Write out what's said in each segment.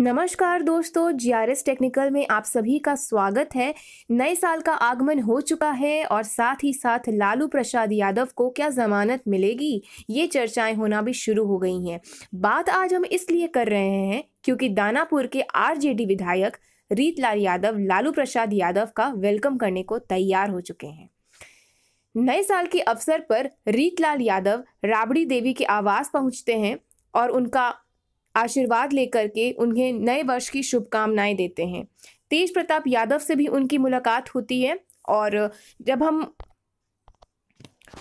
नमस्कार दोस्तों GRS technical में आप सभी का स्वागत है नए साल का आगमन हो चुका है और साथ ही साथ लालू प्रसाद यादव को क्या जमानत मिलेगी ये चर्चाएं होना भी शुरू हो गई हैं बात आज हम इसलिए कर रहे हैं क्योंकि दानापुर के आरजेडी विधायक रीतलाल यादव लालू प्रसाद यादव का वेलकम करने को तैयार हो चुके हैं नए साल के अवसर पर रीतलाल यादव राबड़ी देवी के आवास पहुंचते हैं और उनका आशीर्वाद लेकर के उन्हें नए वर्ष की शुभकामनाएं देते हैं तेज प्रताप यादव से भी उनकी मुलाकात होती है और जब हम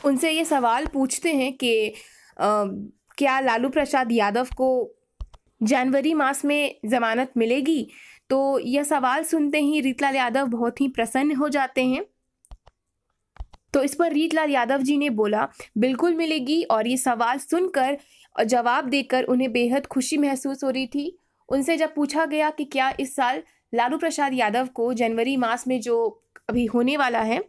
उनसे ये सवाल पूछते हैं कि क्या लालू प्रसाद यादव को जनवरी मास में ज़मानत मिलेगी तो यह सवाल सुनते ही रीतलाल यादव बहुत ही प्रसन्न हो जाते हैं तो इस पर रीतलाल यादव जी ने बोला बिल्कुल मिलेगी और ये सवाल सुनकर और जवाब देकर उन्हें बेहद खुशी महसूस हो रही थी उनसे जब पूछा गया कि क्या इस साल लालू प्रसाद यादव को जनवरी मास में जो अभी होने वाला है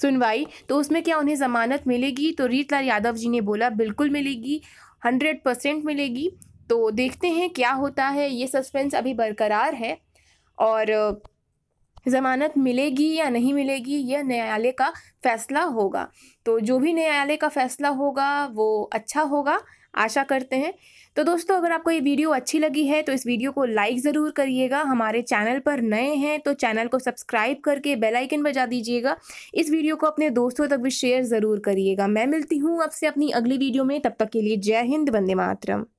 सुनवाई तो उसमें क्या उन्हें ज़मानत मिलेगी तो रीतलाल यादव जी ने बोला बिल्कुल मिलेगी हंड्रेड परसेंट मिलेगी तो देखते हैं क्या होता है ये सस्पेंस अभी बरकरार है और ज़मानत मिलेगी या नहीं मिलेगी यह न्यायालय का फैसला होगा तो जो भी न्यायालय का फैसला होगा वो अच्छा होगा आशा करते हैं तो दोस्तों अगर आपको ये वीडियो अच्छी लगी है तो इस वीडियो को लाइक ज़रूर करिएगा हमारे चैनल पर नए हैं तो चैनल को सब्सक्राइब करके बेल आइकन बजा दीजिएगा इस वीडियो को अपने दोस्तों तक भी शेयर ज़रूर करिएगा मैं मिलती हूँ आपसे अपनी अगली वीडियो में तब तक के लिए जय हिंद वंदे मातरम